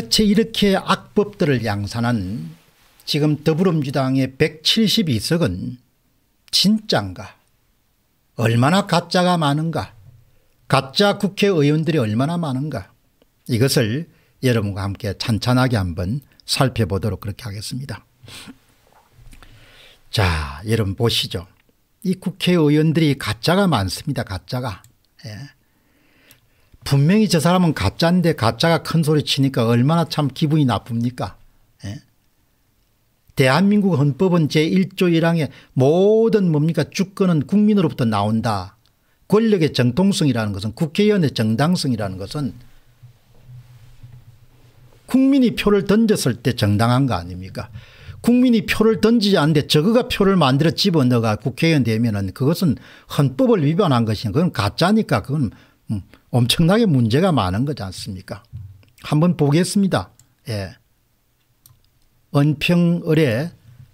대체 이렇게 악법들을 양산한 지금 더불어민주당의 172석은 진짠가 얼마나 가짜가 많은가 가짜 국회의원들이 얼마나 많은가 이것을 여러분과 함께 찬찬하게 한번 살펴보도록 그렇게 하겠습니다. 자 여러분 보시죠. 이 국회의원들이 가짜가 많습니다. 가짜가. 예. 분명히 저 사람은 가짜인데가짜가큰 소리 치니까 얼마나 참 기분이 나쁩니까? 예? 대한민국 헌법은 제1조 1항에 모든 뭡니까 주권은 국민으로부터 나온다. 권력의 정통성이라는 것은 국회의원의 정당성이라는 것은 국민이 표를 던졌을 때 정당한 거 아닙니까? 국민이 표를 던지지 않는데 저거가 표를 만들어 집어넣어가 국회의원 되면은 그것은 헌법을 위반한 것이냐. 그건 가짜니까 그건 음, 엄청나게 문제가 많은 거지 않습니까? 한번 보겠습니다. 예. 은평을의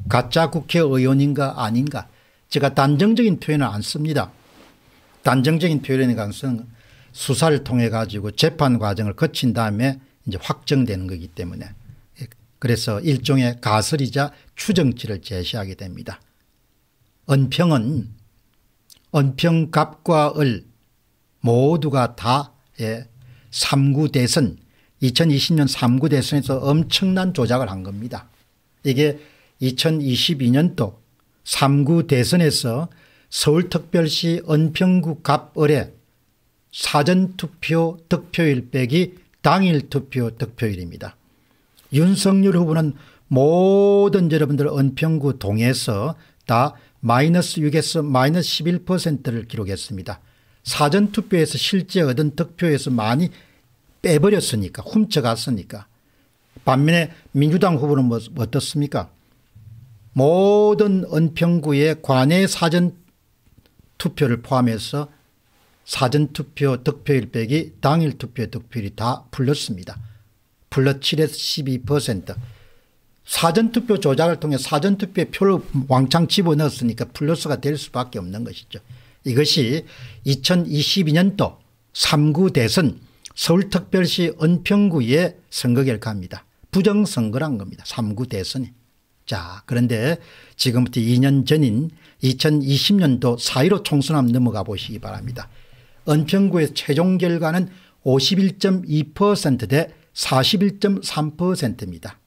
가짜 국회의원인가 아닌가 제가 단정적인 표현을 안 씁니다. 단정적인 표현이니까 쓰는 수사를 통해 가지고 재판 과정을 거친 다음에 이제 확정되는 거기 때문에 예. 그래서 일종의 가설이자 추정치를 제시하게 됩니다. 은평은 은평갑과 을 모두가 다 예, 3구 대선 2020년 3구 대선에서 엄청난 조작을 한 겁니다. 이게 2022년도 3구 대선에서 서울특별시 은평구 갑을의 사전투표 득표일 빼기 당일 투표 득표일입니다. 윤석열 후보는 모든 여러분들 은평구 동에서 다 마이너스 6에서 마이너스 11%를 기록했습니다. 사전투표에서 실제 얻은 득표에서 많이 빼버렸으니까 훔쳐갔으니까 반면에 민주당 후보는 뭐, 뭐 어떻습니까 모든 은평구의 관내 사전투표를 포함해서 사전투표 득표일 빼기 당일 투표 득표율이 다 불렸습니다. 플러 7에서 12% 사전투표 조작을 통해 사전투표에 표를 왕창 집어넣었으니까 플러스가 될 수밖에 없는 것이죠. 이것이 2022년도 3구 대선 서울특별시 은평구의 선거 결과입니다. 부정선거란 겁니다. 3구 대선이. 자 그런데 지금부터 2년 전인 2020년도 4.15 총선함 넘어가 보시기 바랍니다. 은평구의 최종 결과는 51.2%대 41.3%입니다.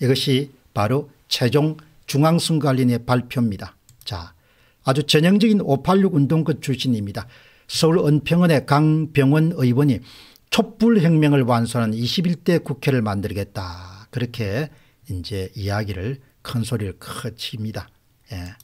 이것이 바로 최종 중앙선관리의 발표입니다. 자 아주 전형적인 586 운동권 출신입니다. 서울 은평원의 강병원 의원이 촛불혁명을 완수하는 21대 국회를 만들겠다. 그렇게 이제 이야기를 큰 소리를 커칩니다. 예.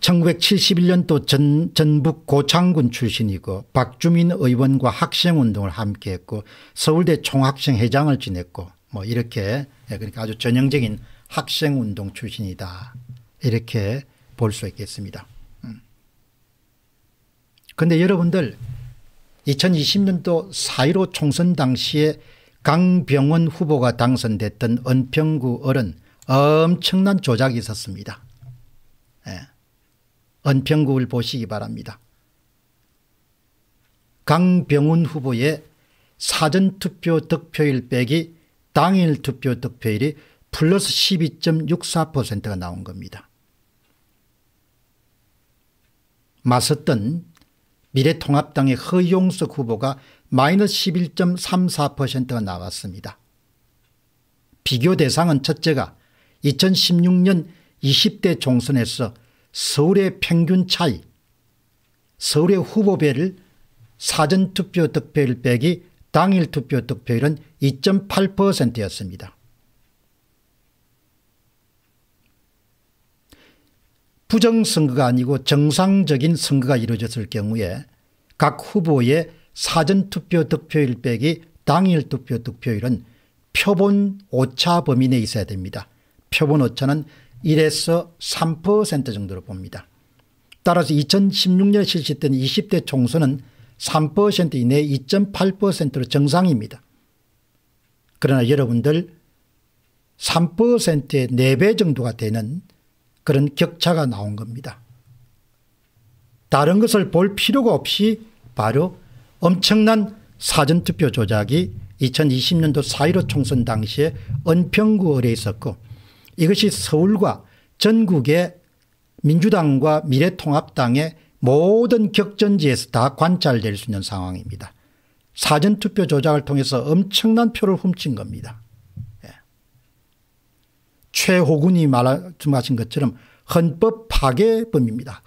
1971년도 전, 전북 고창군 출신이고 박주민 의원과 학생운동을 함께했고 서울대 총학생회장을 지냈고 뭐 이렇게 예, 그러니까 아주 전형적인 학생운동 출신이다 이렇게 볼수 있겠습니다. 음. 근데 여러분들 2020년도 4.15 총선 당시에 강병원 후보가 당선됐던 은평구 을은 엄청난 조작이 있었습니다. 예. 은평구를 보시기 바랍니다. 강병훈 후보의 사전투표 득표율 빼기 당일 투표 득표율이 플러스 12.64%가 나온 겁니다. 맞섰던 미래통합당의 허용석 후보가 마이너스 11.34%가 나왔습니다. 비교 대상은 첫째가 2016년 20대 총선에서 서울의 평균 차이 서울의 후보배 사전투표 득표율 빼기 당일 투표 득표율은 2.8%였습니다. 부정선거가 아니고 정상적인 선거가 이루어졌을 경우에 각 후보의 사전투표 득표율 빼기 당일 투표 득표율은 표본 오차 범위 내에 있어야 됩니다. 표본 오차는 1에서 3% 정도로 봅니다. 따라서 2016년 실시된 20대 총선은 3% 이내 2.8%로 정상입니다. 그러나 여러분들 3%의 4배 정도가 되는 그런 격차가 나온 겁니다. 다른 것을 볼 필요가 없이 바로 엄청난 사전투표 조작이 2020년도 4.15 총선 당시에 은평구을에 있었고 이것이 서울과 전국의 민주당과 미래통합당의 모든 격전지에서 다 관찰될 수 있는 상황입니다. 사전투표 조작을 통해서 엄청난 표를 훔친 겁니다. 최호군이 말씀하신 것처럼 헌법 파괴범입니다.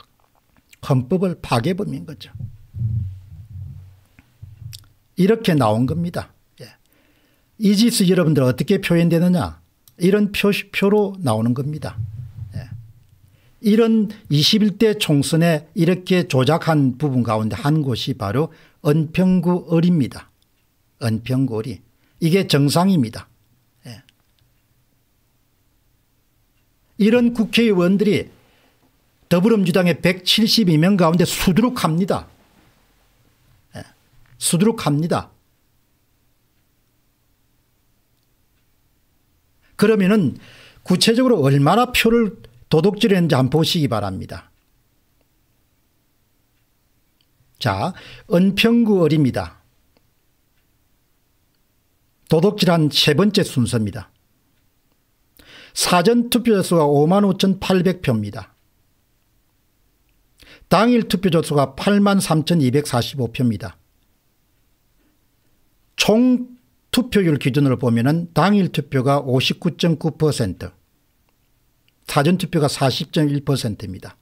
헌법을 파괴범인 거죠. 이렇게 나온 겁니다. 예. 이지스 여러분들 어떻게 표현되느냐 이런 표시표로 나오는 겁니다. 예. 이런 21대 총선에 이렇게 조작한 부분 가운데 한 곳이 바로 은평구 을입니다. 은평구 을이. 이게 정상입니다. 이런 국회의원들이 더불어민주당의 172명 가운데 수두룩합니다. 예, 수두룩합니다. 그러면은 구체적으로 얼마나 표를 도둑질했는지 한번 보시기 바랍니다. 자, 은평구 을입니다. 도둑질한 세 번째 순서입니다. 사전 투표 조수가 55,800표입니다. 당일 투표 조수가 83,245표입니다. 총 투표율 기준으로 보면 당일 투표가 59.9% 사전투표가 40.1%입니다.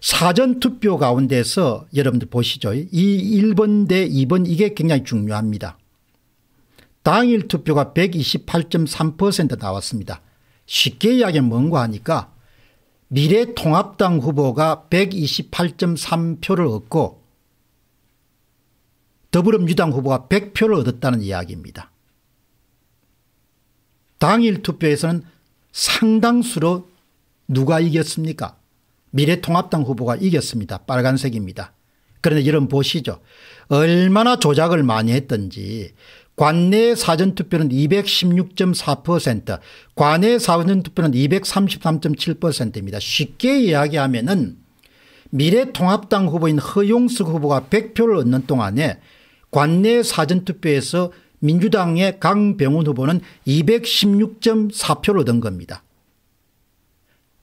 사전투표 가운데서 여러분들 보시죠. 이 1번 대 2번 이게 굉장히 중요합니다. 당일 투표가 128.3% 나왔습니다. 쉽게 이야기하면 뭔가 하니까 미래통합당 후보가 128.3표를 얻고 더불어민주당 후보가 100표를 얻었다는 이야기입니다. 당일 투표에서는 상당수로 누가 이겼습니까? 미래통합당 후보가 이겼습니다. 빨간색입니다. 그런데 여러분 보시죠. 얼마나 조작을 많이 했던지 관내 사전투표는 216.4% 관내 사전투표는 233.7%입니다. 쉽게 이야기하면 은 미래통합당 후보인 허용숙 후보가 100표를 얻는 동안에 관내 사전투표에서 민주당의 강병훈 후보는 216.4표를 얻은 겁니다.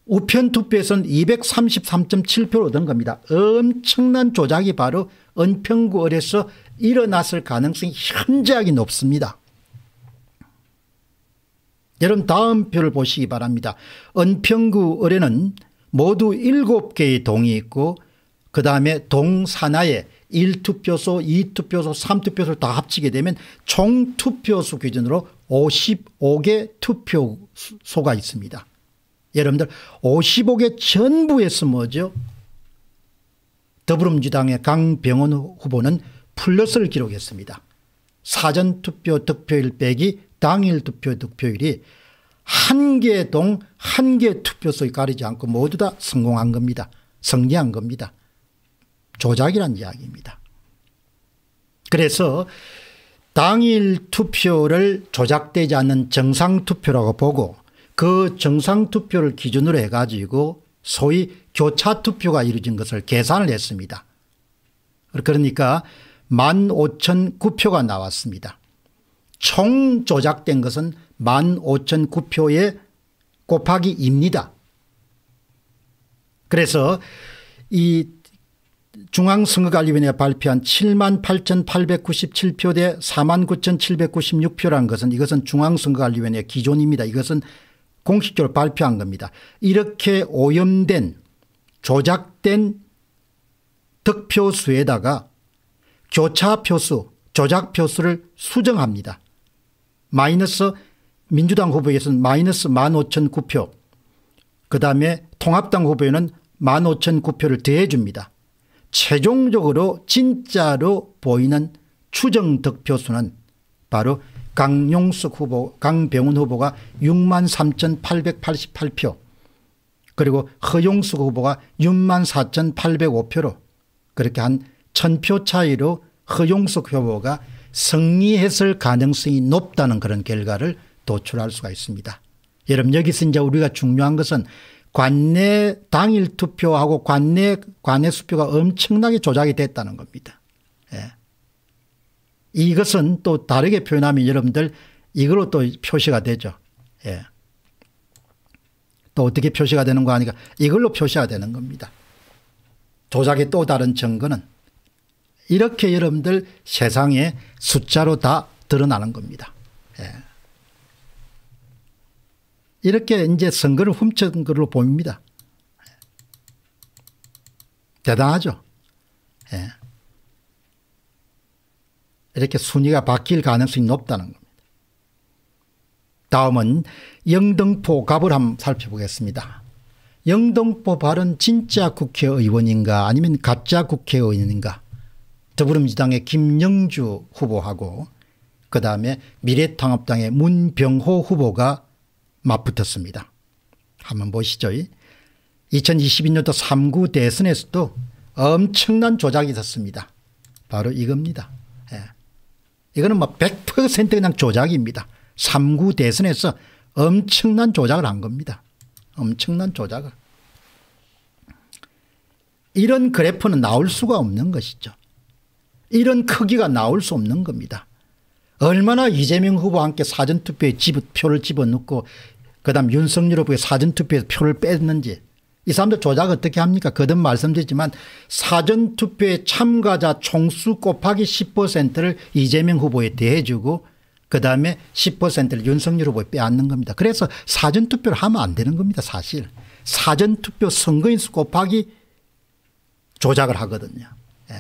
우편 투표에선 233.7표를 얻은 겁니다. 엄청난 조작이 바로 은평구에서 일어났을 가능성이 현저하게 높습니다. 여러분 다음 표를 보시기 바랍니다. 은평구 을에는 모두 7개의 동이 있고 그 다음에 동산하에 1투표소 2투표소 3투표소를 다 합치게 되면 총투표수 기준으로 55개 투표소가 있습니다. 여러분들 55개 전부에서 뭐죠? 더불어민주당의 강병원 후보는 플러스를 기록했습니다. 사전투표 득표일 빼기 당일 투표 득표율이 한 개 동 한 개 투표소에 가리지 않고 모두 다 성공한 겁니다. 성리한 겁니다. 조작이란 이야기입니다. 그래서 당일 투표를 조작되지 않는 정상투표라고 보고 그 정상투표를 기준으로 해가지고 소위 교차투표가 이루어진 것을 계산을 했습니다. 그러니까 15,009표가 나왔습니다. 총 조작된 것은 15,009표의 곱하기 입니다 그래서 이 중앙선거관리위원회가 발표한 7만 8,897표 대 4만 9,796표라는 것은 이것은 중앙선거관리위원회 기존입니다. 이것은 공식적으로 발표한 겁니다. 이렇게 오염된 조작된 득표수에다가 교차표수 조작표수를 수정합니다. 마이너스 민주당 후보에서는 마이너스 15,009표 그 다음에 통합당 후보에는 15,009표를 더해줍니다. 최종적으로 진짜로 보이는 추정 득표수는 바로 강용석 후보 강병훈 후보가 6만 3,888표 그리고 허용숙 후보가 6만 4,805표로 그렇게 한 1000표 차이로 허용숙 후보가 승리했을 가능성이 높다는 그런 결과를 도출할 수가 있습니다. 여러분 여기서 이제 우리가 중요한 것은 관내 당일 투표하고 관내 관내 수표가 엄청나게 조작이 됐다는 겁니다. 예. 이것은 또 다르게 표현하면 여러분들 이걸로 또 표시가 되죠. 예. 또 어떻게 표시가 되는 거 아니까 이걸로 표시가 되는 겁니다. 조작의 또 다른 증거는 이렇게 여러분들 세상에 숫자로 다 드러나는 겁니다. 예. 이렇게 이제 선거를 훔친 걸로 보입니다. 예. 대단하죠. 예. 이렇게 순위가 바뀔 가능성이 높다는 겁니다. 다음은 영등포 갑을 한번 살펴보겠습니다. 영등포 발은 진짜 국회의원인가 아니면 가짜 국회의원인가 더불어민주당의 김영주 후보하고 그다음에 미래통합당의 문병호 후보가 맞붙었습니다. 한번 보시죠. 2022년도 3구 대선에서도 엄청난 조작이 있었습니다. 바로 이겁니다. 이거는 뭐 100% 그냥 조작입니다. 3구 대선에서 엄청난 조작을 한 겁니다. 엄청난 조작을. 이런 그래프는 나올 수가 없는 것이죠. 이런 크기가 나올 수 없는 겁니다. 얼마나 이재명 후보와 함께 사전투표에 집, 표를 집어넣고 그 다음 윤석열 후보의 사전투표에서 표를 뺐는지 이 사람들 조작 어떻게 합니까? 거듭 말씀드리지만 사전투표에 참가자 총수 곱하기 10%를 이재명 후보에 대해주고 그다음에 10%를 윤석열 후보에 빼앗는 겁니다. 그래서 사전투표를 하면 안 되는 겁니다 사실. 사전투표 선거인수 곱하기 조작을 하거든요. 예.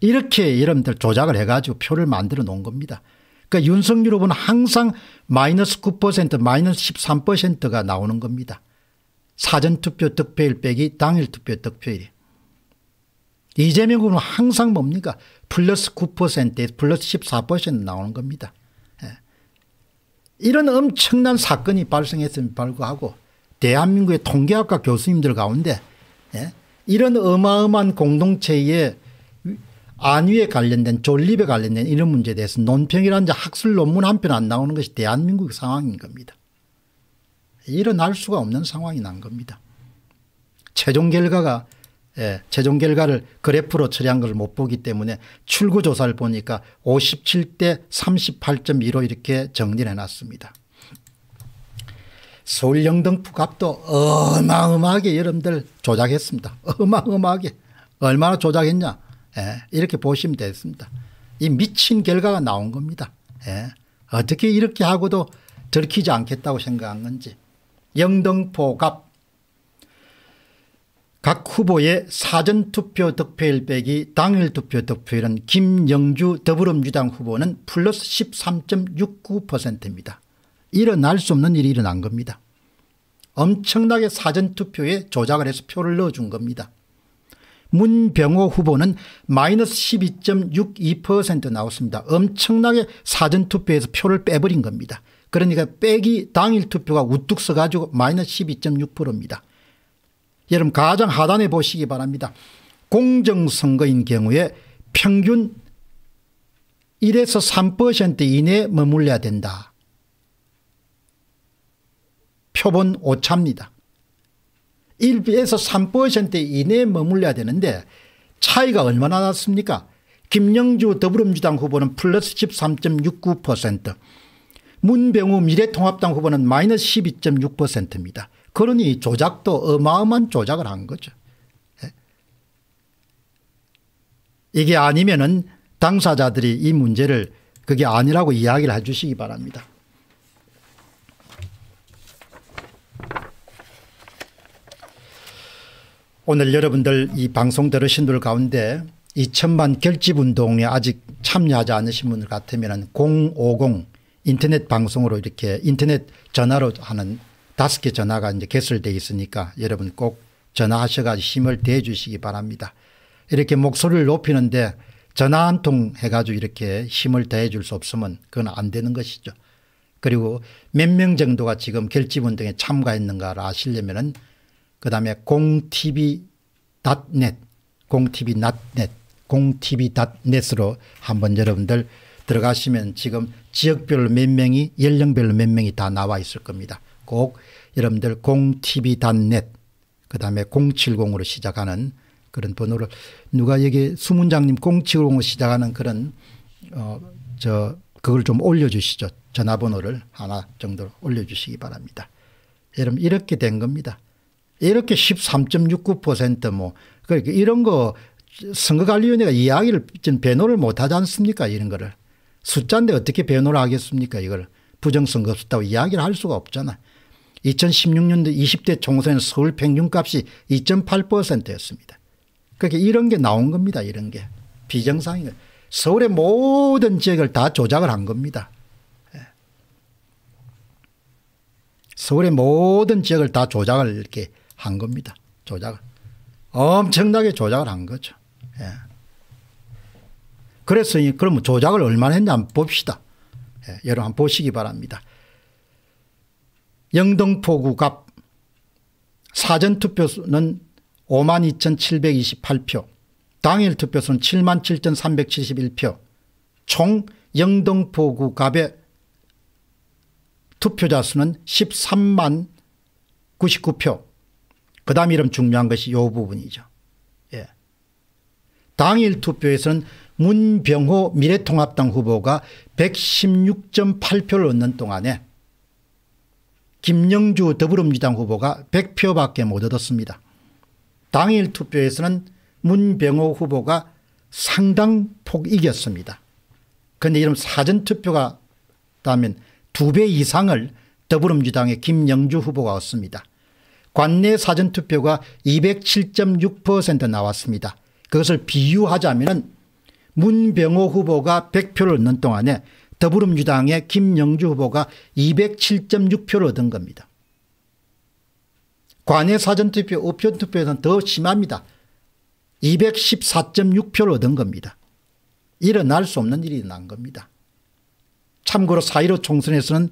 이렇게 여러분들 조작을 해가지고 표를 만들어 놓은 겁니다. 그러니까 윤석열 후보는 항상 마이너스 9% 마이너스 13%가 나오는 겁니다. 사전투표 득표일 빼기 당일 투표 득표일이 이재명 후보는 항상 뭡니까 플러스 9%에 플러스 14% 나오는 겁니다. 예. 이런 엄청난 사건이 발생했음 불구하고 대한민국의 통계학과 교수님들 가운데 예. 이런 어마어마한 공동체의 안위에 관련된 졸립에 관련된 이런 문제에 대해서 논평이라는 학술 논문 한 편 안 나오는 것이 대한민국 상황인 겁니다. 일어날 수가 없는 상황이 난 겁니다. 최종 결과가 예, 최종 결과를 그래프로 처리한 걸 못 보기 때문에 출구 조사를 보니까 57대 38.2로 이렇게 정리를 해놨습니다. 서울 영등포 값도 어마어마하게 여러분들 조작했습니다. 어마어마하게. 얼마나 조작했냐. 예, 이렇게 보시면 되겠습니다. 이 미친 결과가 나온 겁니다. 예, 어떻게 이렇게 하고도 들키지 않겠다고 생각한 건지 영등포갑 각 후보의 사전투표 득표일 빼기 당일 투표 득표일은 김영주 더불어민주당 후보는 플러스 13.69%입니다. 일어날 수 없는 일이 일어난 겁니다. 엄청나게 사전투표에 조작을 해서 표를 넣어준 겁니다. 문병호 후보는 마이너스 12.62% 나왔습니다. 엄청나게 사전투표에서 표를 빼버린 겁니다. 그러니까 빼기 당일 투표가 우뚝 서가지고 마이너스 12.6%입니다. 여러분 가장 하단에 보시기 바랍니다. 공정선거인 경우에 평균 1에서 3% 이내에 머물러야 된다. 표본 오차입니다. 1에서 3% 이내에 머물려야 되는데 차이가 얼마나 났습니까 김영주 더불어민주당 후보는 플러스 13.69% 문병우 미래통합당 후보는 마이너스 12.6%입니다. 그러니 조작도 어마어마한 조작을 한 거죠. 예. 이게 아니면 은 당사자들이 이 문제를 그게 아니라고 이야기를 해 주시기 바랍니다. 오늘 여러분들 이 방송 들으신 분 가운데 2천만 결집운동에 아직 참여하지 않으신 분들 같으면 050 인터넷 방송으로 이렇게 인터넷 전화로 하는 다섯 개 전화가 이제 개설되어 있으니까 여러분 꼭 전화하셔가지고 힘을 대 주시기 바랍니다. 이렇게 목소리를 높이는데 전화 한 통 해가지고 이렇게 힘을 대해 줄 수 없으면 그건 안 되는 것이죠. 그리고 몇 명 정도가 지금 결집운동에 참가했는가를 아시려면은 그 다음에 공tv.net, 공tv.net, 공tv.net으로 한번 여러분들 들어가시면 지금 지역별로 몇 명이 연령별로 몇 명이 다 나와 있을 겁니다. 꼭 여러분들 공tv.net 그 다음에 070으로 시작하는 그런 번호를 누가 여기 수문장님 070으로 시작하는 그런 어저 그걸 좀 올려주시죠. 전화번호를 하나 정도 올려주시기 바랍니다. 여러분 이렇게 된 겁니다. 이렇게 13.69%뭐 그러니까 이런 거 선거관리위원회가 이야기를 좀 배노를 못하지 않습니까 이런 거를 숫자인데 어떻게 배노를 하겠습니까 이걸 부정선거 숫자고 이야기를 할 수가 없잖아 2016년도 20대 총선 에 서울 평균값이 2.8%였습니다. 그렇게 그러니까 이런 게 나온 겁니다. 이런 게 비정상인 거 서울의 모든 지역을 다 조작을 한 겁니다. 예. 서울의 모든 지역을 다 조작을 이렇게 한 겁니다. 조작을. 엄청나게 조작을 한 거죠. 예. 그래서 그러면 조작을 얼마나 했냐 한번 봅시다. 예. 여러분 한번 보시기 바랍니다. 영등포구갑 사전투표수는 52,728표, 당일 투표수는 77,371표, 총 영등포구갑의 투표자 수는 13만 99표, 그 다음 이름 중요한 것이 요 부분이죠. 예. 당일 투표에서는 문병호 미래통합당 후보가 116.8표를 얻는 동안에 김영주 더불어민주당 후보가 100표밖에 못 얻었습니다. 당일 투표에서는 문병호 후보가 상당폭 이겼습니다. 그런데 이런 사전투표가 다면 두 배 이상을 더불어민주당의 김영주 후보가 얻습니다. 관내 사전투표가 207.6% 나왔습니다. 그것을 비유하자면 문병호 후보가 100표를 얻는 동안에 더불어민주당의 김영주 후보가 207.6표를 얻은 겁니다. 관내 사전투표 우편투표에서는 더 심합니다. 214.6표를 얻은 겁니다. 일어날 수 없는 일이 난 겁니다. 참고로 4.15 총선에서는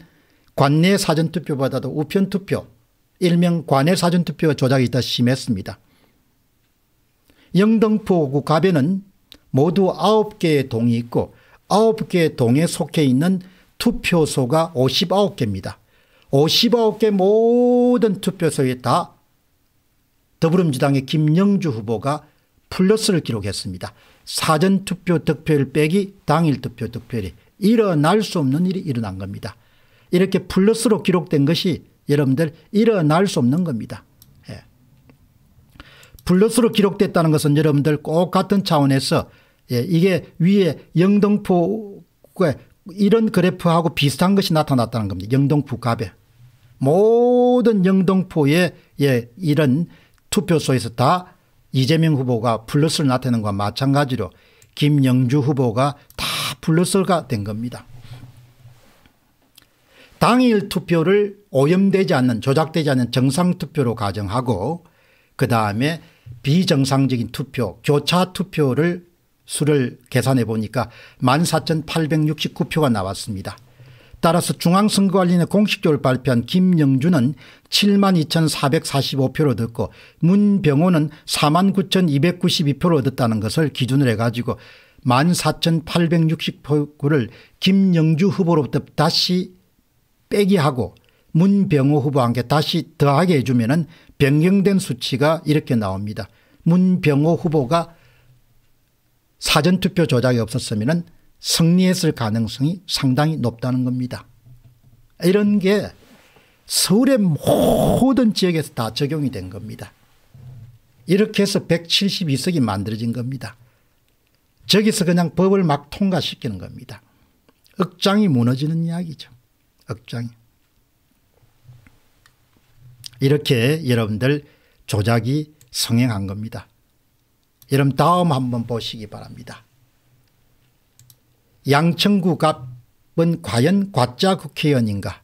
관내 사전투표보다도 우편투표 일명 관외 사전투표 조작이 더 심했습니다. 영등포구 갑에는 모두 9개의 동이 있고 9개의 동에 속해 있는 투표소가 59개입니다. 59개 모든 투표소에 다 더불어민주당의 김영주 후보가 플러스를 기록했습니다. 사전투표 득표율 빼기 당일 투표 득표율이 일어날 수 없는 일이 일어난 겁니다. 이렇게 플러스로 기록된 것이 여러분들 일어날 수 없는 겁니다. 예. 블러스로 기록됐다는 것은 여러분들 꼭 같은 차원에서 예, 이게 위에 영등포가 그러니까 이런 그래프하고 비슷한 것이 나타났다는 겁니다. 영등포 갑에. 모든 영등포의 예, 이런 투표소에서 다 이재명 후보가 플러스를 나타내는 것과 마찬가지로 김영주 후보가 다 플러스가 된 겁니다. 당일 투표를 오염되지 않는 조작되지 않는 정상투표로 가정하고 그다음에 비정상적인 투표 교차투표를 수를 계산해 보니까 14,869표가 나왔습니다. 따라서 중앙선거관리는 공식적으로 발표한 김영준은 72,445표를 얻었고 문병호는 49,292표를 얻었다는 것을 기준으로 해가지고 14,869를 김영주 후보로부터 다시 빼기 하고 문병호 후보한테 다시 더하게 해주면 변경된 수치가 이렇게 나옵니다. 문병호 후보가 사전투표 조작이 없었으면 승리했을 가능성이 상당히 높다는 겁니다. 이런 게 서울의 모든 지역에서 다 적용이 된 겁니다. 이렇게 해서 172석이 만들어진 겁니다. 저기서 그냥 법을 막 통과시키는 겁니다. 억장이 무너지는 이야기죠. 억장. 이렇게 여러분들 조작이 성행한 겁니다. 여러분 다음 한번 보시기 바랍니다. 양천구 갑은 과연 과짜 국회의원인가?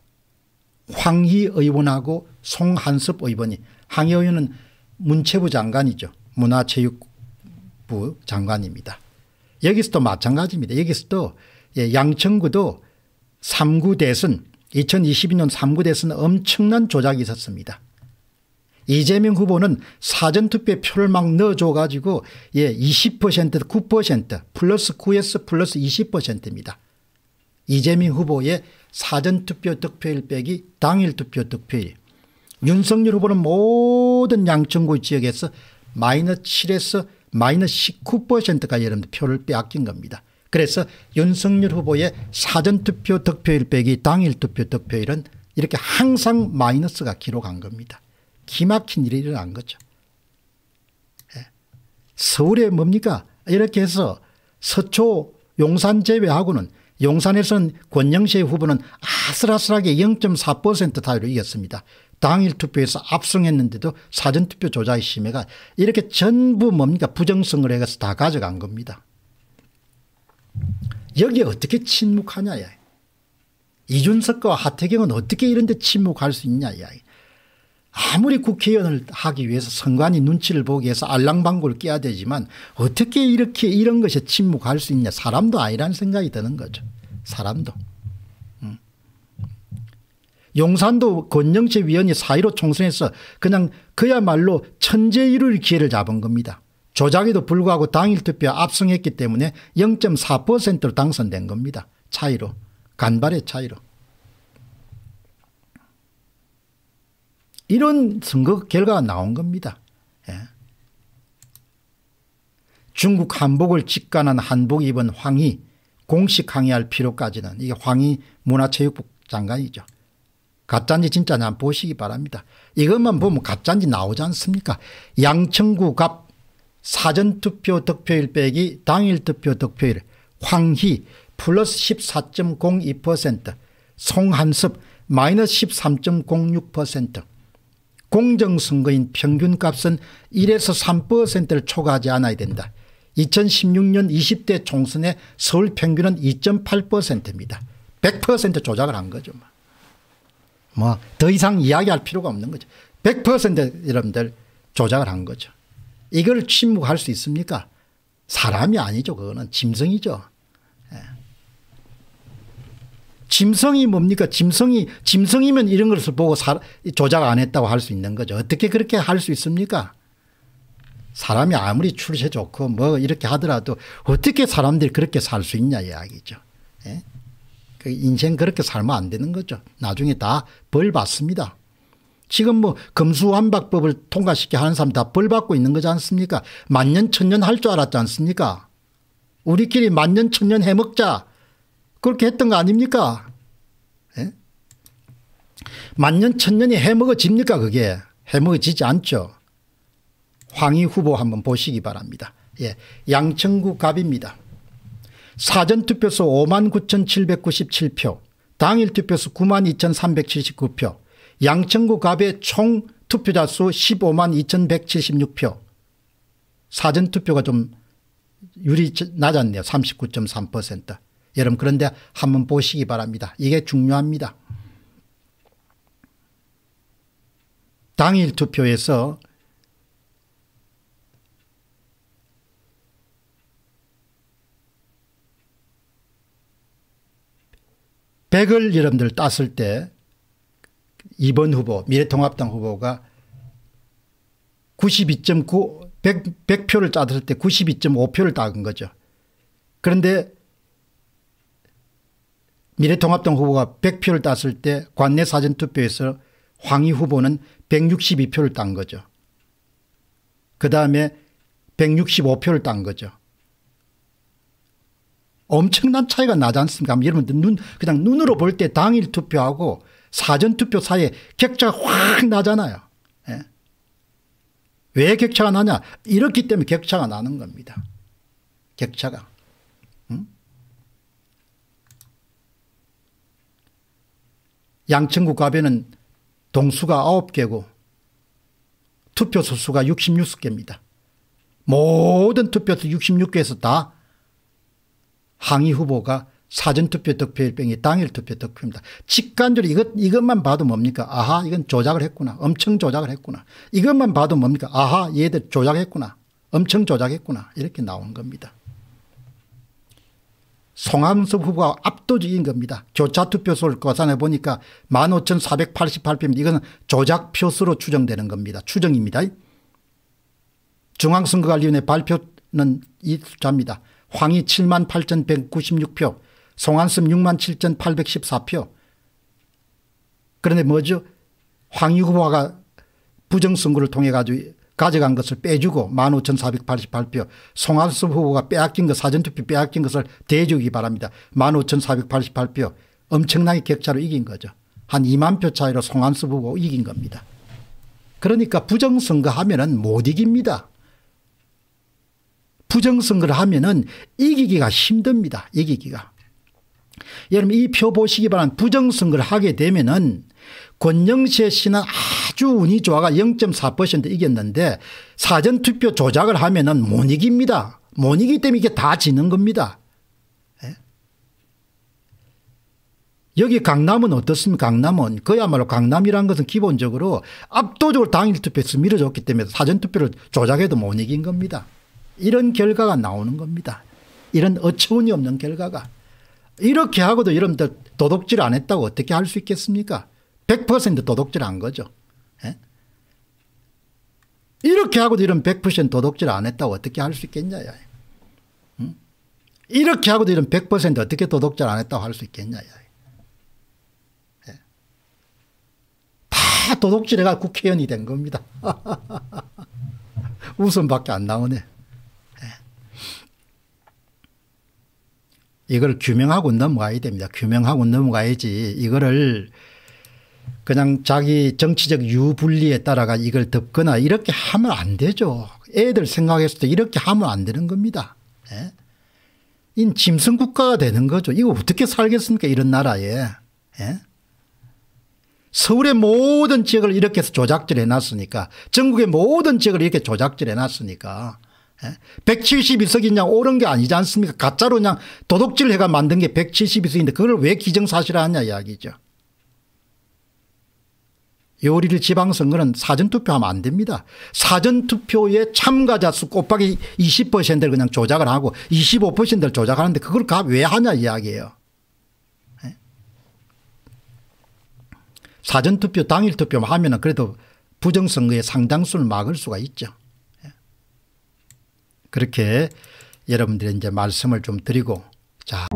황희 의원하고 송한섭 의원이 황희 의원은 문체부 장관이죠. 문화체육부 장관입니다. 여기서도 마찬가지입니다. 여기서도 예, 양천구도 3구 대선 2022년 3구대선 엄청난 조작이 있었습니다. 이재명 후보는 사전투표에 표를 막 넣어줘 가지고 예20% 9% 플러스 9에 플러스 20%입니다. 이재명 후보의 사전투표 득표일 빼기 당일투표 득표일 윤석열 후보는 모든 양천구 지역에서 마이너 7에서 마이너 19%까지 여러분들 표를 빼앗긴 겁니다. 그래서 윤석열 후보의 사전투표 득표일 빼기 당일투표 득표일은 이렇게 항상 마이너스가 기록한 겁니다. 기막힌 일이 일어난 거죠. 예. 서울에 뭡니까 이렇게 해서 서초 용산 제외하고는 용산에서는 권영세 후보는 아슬아슬하게 0.4% 타율로 이겼습니다. 당일 투표에서 압승했는데도 사전투표 조작의 심해가 이렇게 전부 뭡니까 부정선거 해서 다 가져간 겁니다. 여기에 어떻게 침묵하냐 이야 이준석과 하태경은 어떻게 이런데 침묵할 수 있냐 야 아무리 국회의원을 하기 위해서 선관위 눈치를 보기 위해서 알랑방구를 껴야 되지만 어떻게 이렇게 이런 것에 침묵할 수 있냐 사람도 아니라는 생각이 드는 거죠. 사람도. 음. 용산도 권영채 위원이 사1로 총선에서 그냥 그야말로 천재일을 기회를 잡은 겁니다. 조작에도 불구하고 당일 투표 압승했기 때문에 0.4%로 당선된 겁니다. 차이로. 간발의 차이로. 이런 선거 결과가 나온 겁니다. 예. 중국 한복을 직관한 한복 입은 황희 공식 항의할 필요까지는 이게 황희 문화체육부 장관이죠. 가짜인지 진짜냐 보시기 바랍니다. 이것만 보면 가짜인지 나오지 않습니까? 양천구 갑 사전투표 득표일 빼기 당일투표 득표일 황희 플러스 14.02% 송한섭 마이너스 13.06% 공정선거인 평균값은 1에서 3%를 초과하지 않아야 된다. 2016년 20대 총선의 서울 평균은 2.8%입니다. 100% 조작을 한 거죠. 뭐더 뭐, 이상 이야기할 필요가 없는 거죠. 100% 여러분들 조작을 한 거죠. 이걸 침묵할 수 있습니까? 사람이 아니죠. 그거는 짐승이죠. 예. 짐승이 뭡니까? 짐승이 짐승이면 이런 것을 보고 사, 조작 안 했다고 할 수 있는 거죠. 어떻게 그렇게 할 수 있습니까? 사람이 아무리 출세 좋고 뭐 이렇게 하더라도 어떻게 사람들이 그렇게 살 수 있냐 이야기죠. 예? 그 인생 그렇게 살면 안 되는 거죠. 나중에 다 벌 받습니다. 지금 뭐 금수환박법을 통과시켜 하는 사람 다 벌 받고 있는 거지 않습니까 만년 천년 할 줄 알았지 않습니까 우리끼리 만년 천년 해먹자 그렇게 했던 거 아닙니까 예? 만년 천년이 해먹어집니까 그게 해먹어지지 않죠 황희 후보 한번 보시기 바랍니다 예, 양천구 갑입니다 사전투표수 59,797표 당일투표수 92,379표 양천구 갑의 총 투표자 수 15만 2176표 사전투표가 좀 유리 낮았네요. 39.3% 여러분 그런데 한번 보시기 바랍니다. 이게 중요합니다. 당일 투표에서 1 0 0을 여러분들 땄을 때 이번 후보 미래통합당 후보가 92.9 100, 100표를 짜들을 때 92.5표를 따은 거죠. 그런데 미래통합당 후보가 100표를 땄을 때 관내 사전투표에서 황희 후보는 162표를 딴 거죠. 그 다음에 165표를 딴 거죠. 엄청난 차이가 나지 않습니까? 여러분들 눈, 그냥 눈으로 볼 때 당일 투표하고 사전투표 사이에 격차가 확 나잖아요. 예. 왜 격차가 나냐? 이렇기 때문에 격차가 나는 겁니다. 격차가. 응? 음? 양천구 가변은 동수가 9개고 투표 소수가 66개입니다. 모든 투표소 66개에서 다 항의 후보가 사전투표 득표일병이 당일투표 득표입니다. 직관적으로 이것, 이것만 봐도 뭡니까? 아하, 이건 조작을 했구나. 엄청 조작을 했구나. 이것만 봐도 뭡니까? 아하, 얘들 조작했구나. 엄청 조작했구나. 이렇게 나오 겁니다. 송한섭 후보가 압도적인 겁니다. 교차투표수를 거산해 보니까 15,488표입니다. 이건 조작표수로 추정되는 겁니다. 추정입니다. 중앙선거관리위원회 발표는 이 숫자입니다. 황이 7 8,196표, 송한섭 67,814표. 그런데 뭐죠? 황유 후보가 부정선거를 통해 가지고 가져간 것을 빼주고 15,488표 송한섭 후보가 빼앗긴 것 사전투표 빼앗긴 것을 대주기 바랍니다. 15,488표 엄청나게 격차로 이긴 거죠. 한 2만 표 차이로 송한섭 후보 이긴 겁니다. 그러니까 부정선거 하면은 못 이깁니다. 부정선거를 하면은 이기기가 힘듭니다. 이기기가. 여러분 이 표 보시기 바란 부정선거를 하게 되면은 권영세 씨는 아주 운이 좋아가 0.4% 이겼는데 사전투표 조작을 하면은 못 이깁니다. 못 이기 때문에 이게 다 지는 겁니다. 예? 여기 강남은 어떻습니까? 강남은 그야말로 강남이라는 것은 기본적으로 압도적으로 당일 투표에서 밀어줬기 때문에 사전투표를 조작해도 못 이긴 겁니다. 이런 결과가 나오는 겁니다. 이런 어처구니 없는 결과가. 이렇게 하고도 여러분들 도덕질안 했다고 어떻게 할 수 있겠습니까? 100%도덕질안 거죠. 예? 이렇게 하고도 이런 100%도덕질안 했다고 어떻게 할 수 있겠냐. 야. 음? 이렇게 하고도 이런 100% 어떻게 도덕질안 했다고 할 수 있겠냐. 야. 예? 다도덕질해가 국회의원이 된 겁니다. 웃음밖에 안 나오네. 이걸 규명하고 넘어가야 됩니다. 규명하고 넘어가야지 이거를 그냥 자기 정치적 유불리에 따라가 이걸 덮거나 이렇게 하면 안 되죠. 애들 생각했을 때 이렇게 하면 안 되는 겁니다. 예? 인 짐승 국가가 되는 거죠. 이거 어떻게 살겠습니까? 이런 나라에. 예? 서울의 모든 지역을 이렇게 해서 조작질 해놨으니까 전국의 모든 지역을 이렇게 조작질 해놨으니까 172석이 그 옳은 게 아니지 않습니까? 가짜로 그냥 도둑질 해가 만든 게 172석인데 그걸 왜 기정사실화하냐 이야기죠. 요5일 지방선거는 사전투표하면 안 됩니다. 사전투표에 참가자 수 곱하기 20%를 그냥 조작을 하고 25%를 조작하는데 그걸 왜 하냐 이야기예요. 예? 사전투표 당일투표만 하면 그래도 부정선거의 상당수를 막을 수가 있죠. 그렇게 여러분들이 이제 말씀을 좀 드리고 자.